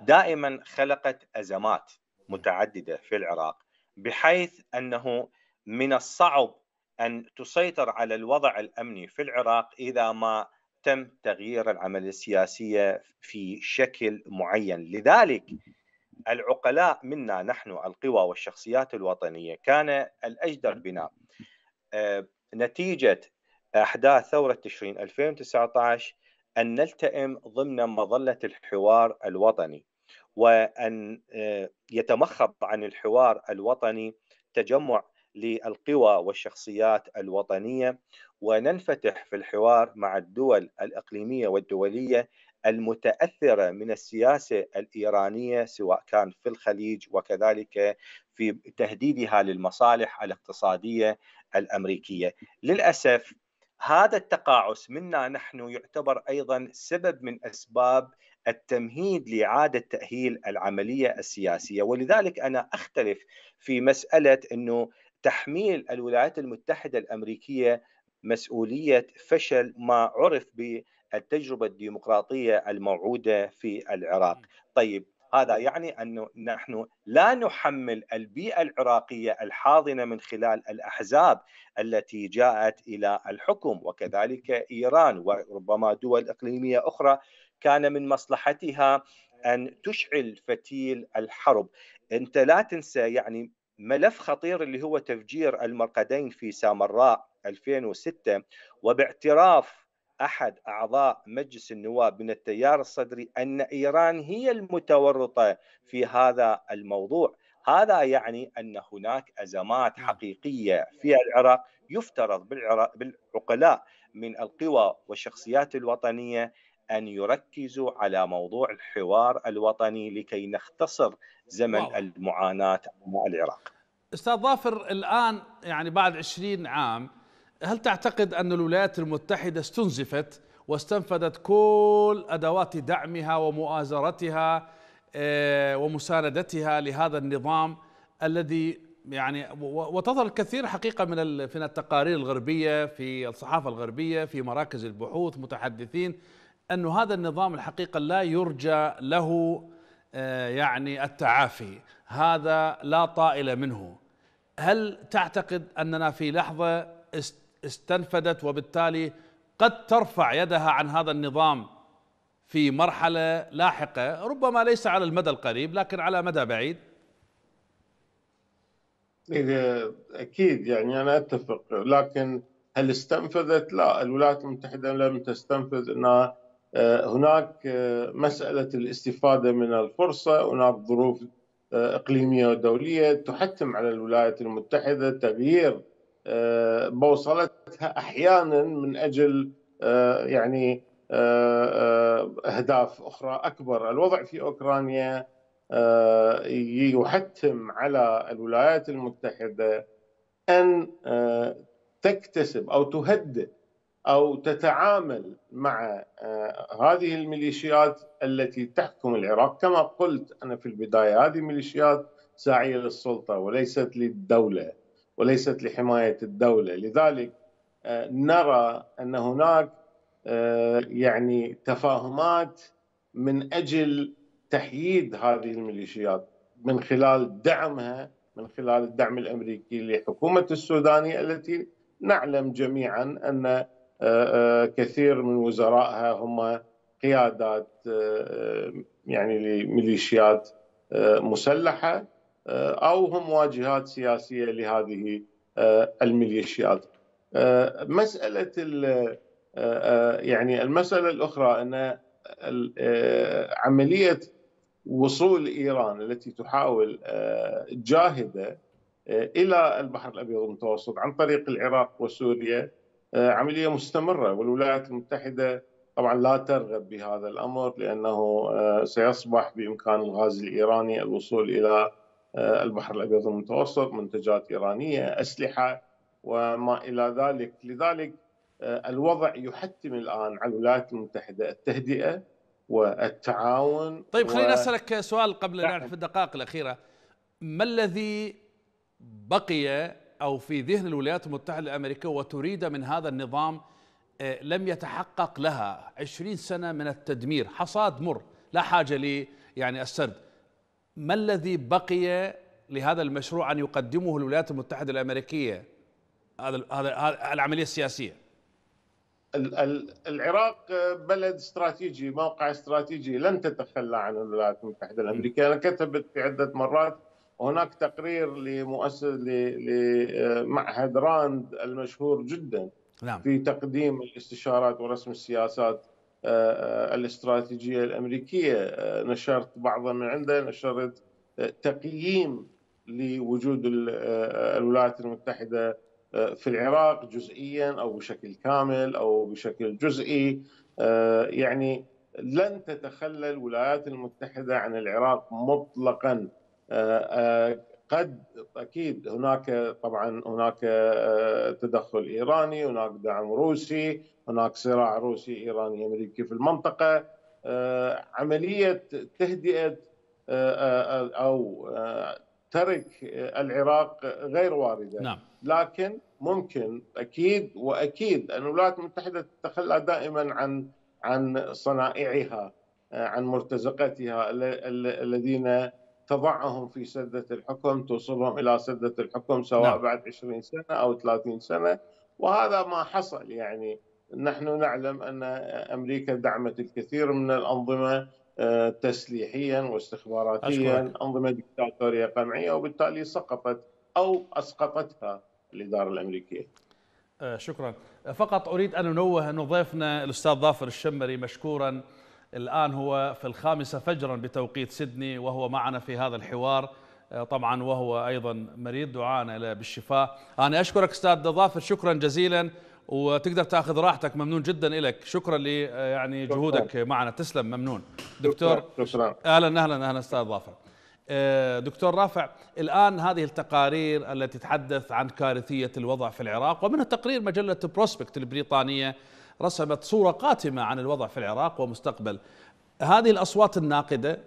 دائما خلقت ازمات متعدده في العراق بحيث انه من الصعب أن تسيطر على الوضع الأمني في العراق إذا ما تم تغيير العملية السياسية في شكل معين لذلك العقلاء منا نحن القوى والشخصيات الوطنية كان الأجدر بنا آه، نتيجة أحداث ثورة تشرين 2019 أن نلتئم ضمن مظلة الحوار الوطني وأن آه، يتمخض عن الحوار الوطني تجمع للقوى والشخصيات الوطنيه وننفتح في الحوار مع الدول الاقليميه والدوليه المتاثره من السياسه الايرانيه سواء كان في الخليج وكذلك في تهديدها للمصالح الاقتصاديه الامريكيه. للاسف هذا التقاعس منا نحن يعتبر ايضا سبب من اسباب التمهيد لاعاده تاهيل العمليه السياسيه ولذلك انا اختلف في مساله انه تحميل الولايات المتحدة الأمريكية مسؤولية فشل ما عرف بالتجربة الديمقراطية الموعودة في العراق طيب هذا يعني أنه نحن لا نحمل البيئة العراقية الحاضنة من خلال الأحزاب التي جاءت إلى الحكم وكذلك إيران وربما دول إقليمية أخرى كان من مصلحتها أن تشعل فتيل الحرب أنت لا تنسى يعني ملف خطير اللي هو تفجير المرقدين في سامراء 2006 وباعتراف احد اعضاء مجلس النواب من التيار الصدري ان ايران هي المتورطه في هذا الموضوع، هذا يعني ان هناك ازمات نعم. حقيقيه في العراق يفترض بالعراق بالعقلاء من القوى والشخصيات الوطنيه أن يركزوا على موضوع الحوار الوطني لكي نختصر زمن واو. المعاناة مع العراق أستاذ ظافر الآن يعني بعد عشرين عام هل تعتقد أن الولايات المتحدة استنزفت واستنفذت كل أدوات دعمها ومؤازرتها آه، ومساندتها لهذا النظام الذي يعني وتظهر الكثير حقيقة من من التقارير الغربية في الصحافة الغربية في مراكز البحوث متحدثين أن هذا النظام الحقيقة لا يرجى له آه، يعني التعافي هذا لا طائل منه هل تعتقد أننا في لحظة استنفدت وبالتالي قد ترفع يدها عن هذا النظام في مرحلة لاحقة ربما ليس على المدى القريب لكن على مدى بعيد أكيد يعني أنا أتفق لكن هل استنفذت؟ لا الولايات المتحدة لم تستنفذ أنها آه، هناك آه، مسألة الاستفادة من الفرصة هناك ظروف آه، إقليمية ودولية تحتم على الولايات المتحدة تغيير بوصلتها أحيانا من أجل يعني أهداف أخرى أكبر الوضع في أوكرانيا يحتم على الولايات المتحدة أن تكتسب أو تهدئ او تتعامل مع آه، هذه الميليشيات التي تحكم العراق كما قلت انا في البدايه هذه ميليشيات ساعيه للسلطه وليست للدوله وليست لحمايه الدوله لذلك آه، نرى ان هناك آه، يعني تفاهمات من اجل تحييد هذه الميليشيات من خلال دعمها من خلال الدعم الامريكي لحكومه السودانيه التي نعلم جميعا ان آه، آه، كثير من وزرائها هم قيادات آه، يعني لميليشيات مسلحه او هم واجهات سياسيه لهذه الميليشيات. مساله يعني المساله الاخرى ان عمليه وصول ايران التي تحاول جاهده الى البحر الابيض المتوسط عن طريق العراق وسوريا آه، عمليه مستمره والولايات المتحده طبعا لا ترغب بهذا الامر لانه آه، سيصبح بامكان الغاز الايراني الوصول الى آه، البحر الابيض المتوسط، منتجات ايرانيه، اسلحه وما الى ذلك، لذلك الوضع يحتم الان على الولايات المتحده التهدئه والتعاون طيب خليني و... اسالك سؤال قبل ان نعرف نعم. الدقائق الاخيره ما الذي بقي أو في ذهن الولايات المتحدة الأمريكية وتريد من هذا النظام آه، لم يتحقق لها عشرين سنة من التدمير حصاد مر لا حاجة لي يعني السرد ما الذي بقي لهذا المشروع أن يقدمه الولايات المتحدة الأمريكية هذا هذا العملية السياسية العراق آه، بلد استراتيجي موقع استراتيجي لن تتخلى عن الولايات المتحدة الأمريكية أنا كتبت في عدة مرات هناك تقرير لمؤسس لمعهد راند المشهور جدا نعم. في تقديم الاستشارات ورسم السياسات آه، آه، الاستراتيجيه الامريكيه آه، نشرت بعضا من عنده نشرت تقييم لوجود الولايات المتحده في العراق جزئيا او بشكل كامل او بشكل جزئي يعني لن تتخلى الولايات المتحده عن العراق مطلقا آه، آه، قد اكيد هناك طبعا هناك آه، تدخل ايراني، هناك دعم روسي، هناك صراع روسي ايراني امريكي في المنطقه عمليه تهدئه او ترك العراق غير وارده نعم. لكن ممكن اكيد واكيد ان الولايات المتحده تتخلى دائما عن عن صنائعها عن مرتزقتها الذين تضعهم في سدة الحكم توصلهم إلى سدة الحكم سواء نعم. بعد 20 سنة أو 30 سنة وهذا ما حصل يعني نحن نعلم أن أمريكا دعمت الكثير من الأنظمة آه، تسليحيا واستخباراتيا أشكرك. أنظمة دكتاتورية قمعية وبالتالي سقطت أو أسقطتها الإدارة الأمريكية آه، شكرا فقط أريد أن أنوه أن ضيفنا الأستاذ ظافر الشمري مشكورا الآن هو في الخامسة فجرا بتوقيت سيدني وهو معنا في هذا الحوار آه، طبعا وهو أيضا مريض دعانا له بالشفاء أنا أشكرك أستاذ ظافر شكرا جزيلا وتقدر تاخذ راحتك ممنون جدا لك شكرا لي آه، يعني جهودك معنا تسلم ممنون دكتور اهلا اهلا اهلا استاذ ظافر آه، دكتور رافع الان هذه التقارير التي تتحدث عن كارثيه الوضع في العراق ومنها تقرير مجله بروسبكت البريطانيه رسمت صورة قاتمة عن الوضع في العراق ومستقبل هذه الأصوات الناقدة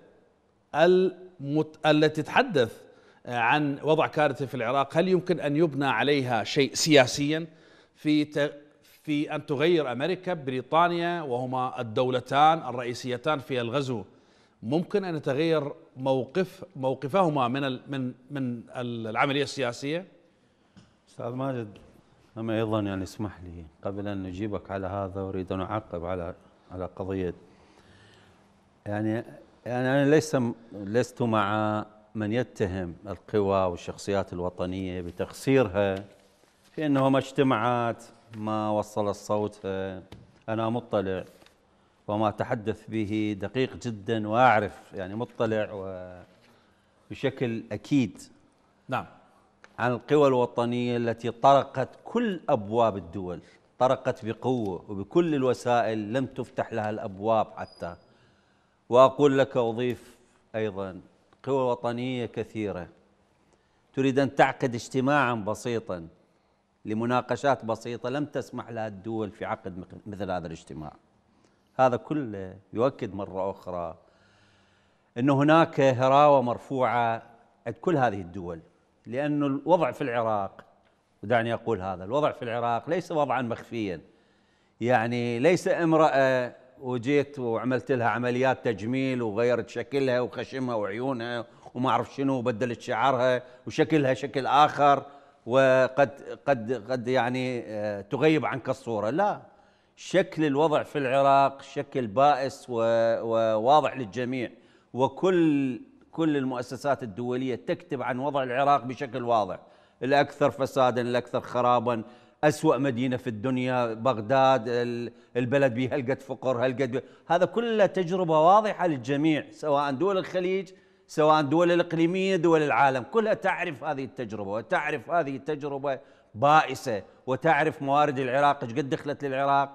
المت... التي تتحدث عن وضع كارثي في العراق هل يمكن أن يبنى عليها شيء سياسيا في ت... في أن تغير أمريكا بريطانيا وهما الدولتان الرئيسيتان في الغزو ممكن أن يتغير موقف موقفهما من من من العملية السياسية؟ استاذ ماجد أما أيضا يعني اسمح لي قبل أن نجيبك على هذا أريد أن أعقب على على قضية يعني يعني أنا ليس لست مع من يتهم القوى والشخصيات الوطنية بتقصيرها في أنه ما اجتمعت ما وصل صوتها أنا مطلع وما تحدث به دقيق جدا وأعرف يعني مطلع وبشكل أكيد نعم عن القوى الوطنية التي طرقت كل أبواب الدول طرقت بقوة وبكل الوسائل لم تفتح لها الأبواب حتى وأقول لك أضيف أيضا قوى وطنية كثيرة تريد أن تعقد اجتماعا بسيطا لمناقشات بسيطة لم تسمح لها الدول في عقد مثل هذا الاجتماع هذا كله يؤكد مرة أخرى أن هناك هراوة مرفوعة عند كل هذه الدول لأن الوضع في العراق ودعني أقول هذا الوضع في العراق ليس وضعا مخفيا يعني ليس امرأة وجيت وعملت لها عمليات تجميل وغيرت شكلها وخشمها وعيونها وما أعرف شنو وبدلت شعرها وشكلها شكل آخر وقد قد قد يعني آه، تغيب عنك الصورة لا شكل الوضع في العراق شكل بائس وواضح للجميع وكل كل المؤسسات الدولية تكتب عن وضع العراق بشكل واضح الأكثر فسادا الأكثر خرابا أسوأ مدينة في الدنيا بغداد البلد بها هلقت فقر هلقت هذا كله تجربة واضحة للجميع سواء دول الخليج سواء دول الإقليمية دول العالم كلها تعرف هذه التجربة وتعرف هذه التجربة بائسة وتعرف موارد العراق ايش قد دخلت للعراق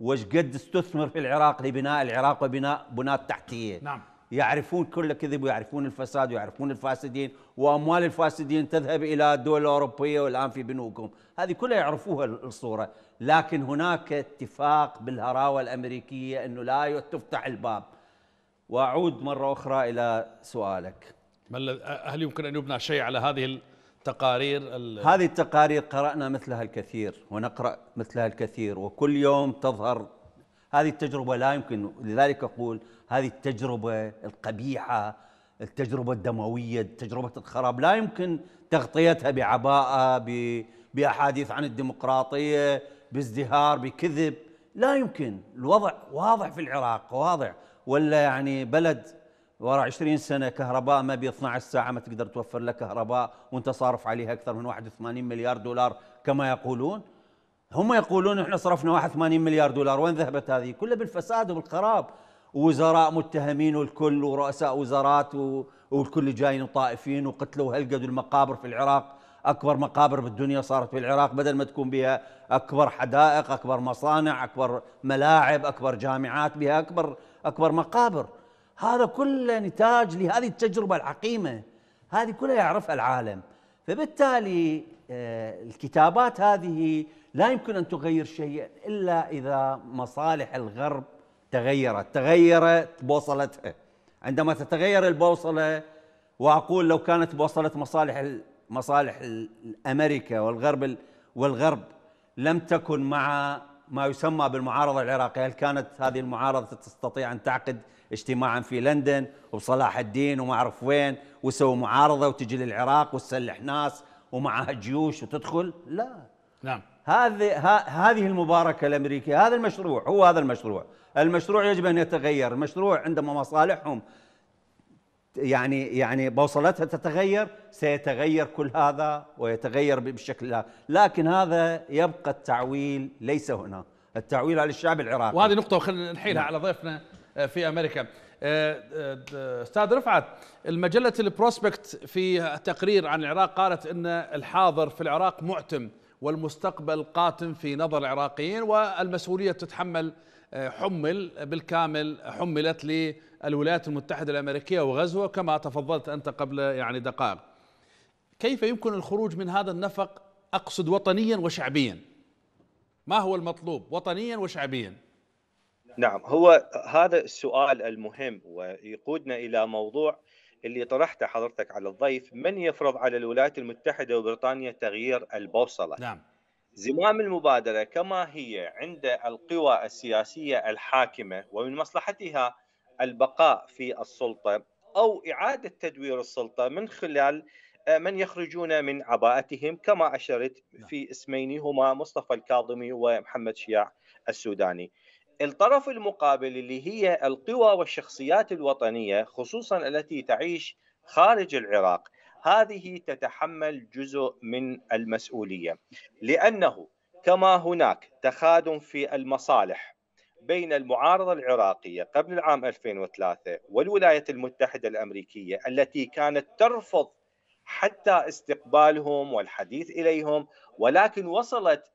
وايش قد استثمر في العراق لبناء العراق وبناء بنات تحتية نعم يعرفون كل كذب ويعرفون الفساد ويعرفون الفاسدين واموال الفاسدين تذهب الى الدول الاوروبيه والان في بنوكهم، هذه كلها يعرفوها الصوره، لكن هناك اتفاق بالهراوه الامريكيه انه لا تفتح الباب. واعود مره اخرى الى سؤالك. هل يمكن ان يبنى شيء على هذه التقارير؟ هذه التقارير قرانا مثلها الكثير ونقرا مثلها الكثير وكل يوم تظهر هذه التجربه لا يمكن لذلك اقول هذه التجربة القبيحة التجربة الدموية تجربة الخراب لا يمكن تغطيتها بعباءة بأحاديث عن الديمقراطية بازدهار بكذب لا يمكن الوضع واضح في العراق واضح ولا يعني بلد ورا 20 سنة كهرباء ما بي 12 ساعة ما تقدر توفر لك كهرباء وانت صارف عليها أكثر من 81 مليار دولار كما يقولون هم يقولون احنا صرفنا 81 مليار دولار وين ذهبت هذه كلها بالفساد وبالخراب وزراء متهمين والكل ورؤساء وزارات والكل جايين وطائفين وقتلوا هلقدوا المقابر في العراق اكبر مقابر بالدنيا صارت في العراق بدل ما تكون بها اكبر حدائق اكبر مصانع اكبر ملاعب اكبر جامعات بها اكبر اكبر مقابر هذا كله نتاج لهذه التجربه العقيمه هذه كلها يعرفها العالم فبالتالي آه، الكتابات هذه لا يمكن ان تغير شيئا الا اذا مصالح الغرب تغيرت تغيرت بوصلتها عندما تتغير البوصلة وأقول لو كانت بوصلة مصالح مصالح أمريكا والغرب والغرب لم تكن مع ما يسمى بالمعارضة العراقية هل كانت هذه المعارضة تستطيع أن تعقد اجتماعا في لندن وصلاح الدين وما أعرف وين وسوي معارضة وتجي للعراق وتسلح ناس ومعها جيوش وتدخل لا نعم هذه هذه المباركه الامريكيه هذا المشروع هو هذا المشروع المشروع يجب ان يتغير المشروع عندما مصالحهم يعني يعني بوصلتها تتغير سيتغير كل هذا ويتغير بالشكل لكن هذا يبقى التعويل ليس هنا التعويل على الشعب العراقي وهذه نقطه خلينا نحيلها نعم. على ضيفنا آه، في امريكا آه، آه، استاذ رفعت المجله البروسبكت في تقرير عن العراق قالت ان الحاضر في العراق معتم والمستقبل قاتم في نظر العراقيين والمسؤولية تتحمل آه، حمل بالكامل حملت للولايات المتحدة الأمريكية وغزوة كما تفضلت أنت قبل يعني دقائق كيف يمكن الخروج من هذا النفق أقصد وطنيا وشعبيا ما هو المطلوب وطنيا وشعبيا نعم هو هذا السؤال المهم ويقودنا إلى موضوع اللي طرحته حضرتك على الضيف من يفرض على الولايات المتحدة وبريطانيا تغيير البوصلة نعم زمام المبادرة كما هي عند القوى السياسية الحاكمة ومن مصلحتها البقاء في السلطة أو إعادة تدوير السلطة من خلال آه، من يخرجون من عباءتهم كما أشرت نعم. في اسمين هما مصطفى الكاظمي ومحمد شياع السوداني الطرف المقابل اللي هي القوى والشخصيات الوطنية خصوصا التي تعيش خارج العراق هذه تتحمل جزء من المسؤولية لأنه كما هناك تخادم في المصالح بين المعارضة العراقية قبل العام 2003 والولايات المتحدة الأمريكية التي كانت ترفض حتى استقبالهم والحديث إليهم ولكن وصلت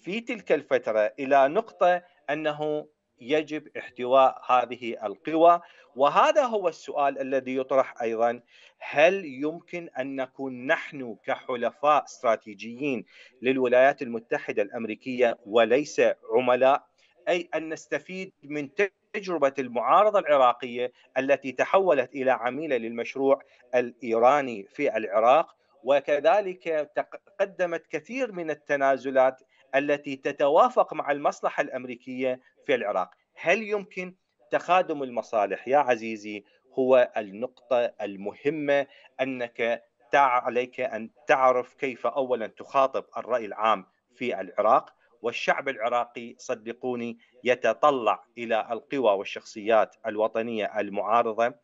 في تلك الفترة إلى نقطة انه يجب احتواء هذه القوى وهذا هو السؤال الذي يطرح ايضا هل يمكن ان نكون نحن كحلفاء استراتيجيين للولايات المتحده الامريكيه وليس عملاء اي ان نستفيد من تجربه المعارضه العراقيه التي تحولت الى عميله للمشروع الايراني في العراق وكذلك قدمت كثير من التنازلات التي تتوافق مع المصلحه الامريكيه في العراق، هل يمكن تخادم المصالح يا عزيزي هو النقطه المهمه انك عليك ان تعرف كيف اولا تخاطب الراي العام في العراق والشعب العراقي صدقوني يتطلع الى القوى والشخصيات الوطنيه المعارضه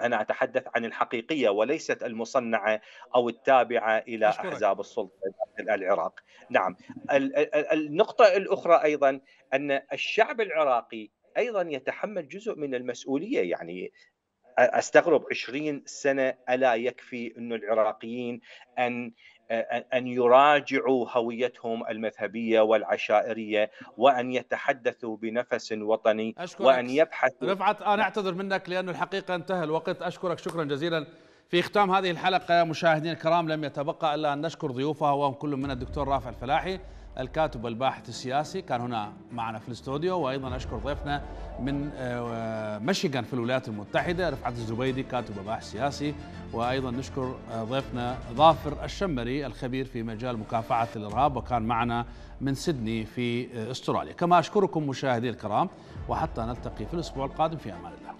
أنا أتحدث عن الحقيقية وليست المصنعة أو التابعة إلى أحزاب السلطة العراق نعم النقطة الأخرى أيضا أن الشعب العراقي أيضا يتحمل جزء من المسؤولية يعني استغرب 20 سنه الا يكفي انه العراقيين ان ان يراجعوا هويتهم المذهبيه والعشائريه وان يتحدثوا بنفس وطني أشكرك وان يبحثوا رفعت انا اعتذر منك لانه الحقيقه انتهى الوقت اشكرك شكرا جزيلا في ختام هذه الحلقه مشاهدينا الكرام لم يتبقى الا ان نشكر ضيوفها وهم كل من الدكتور رافع الفلاحي الكاتب والباحث السياسي كان هنا معنا في الاستوديو وايضا اشكر ضيفنا من آه، ميشيغان في الولايات المتحده رفعت الزبيدي كاتب وباحث سياسي وايضا نشكر آه، ضيفنا ظافر الشمري الخبير في مجال مكافحه الارهاب وكان معنا من سيدني في آه، استراليا كما اشكركم مشاهدي الكرام وحتى نلتقي في الاسبوع القادم في امان الله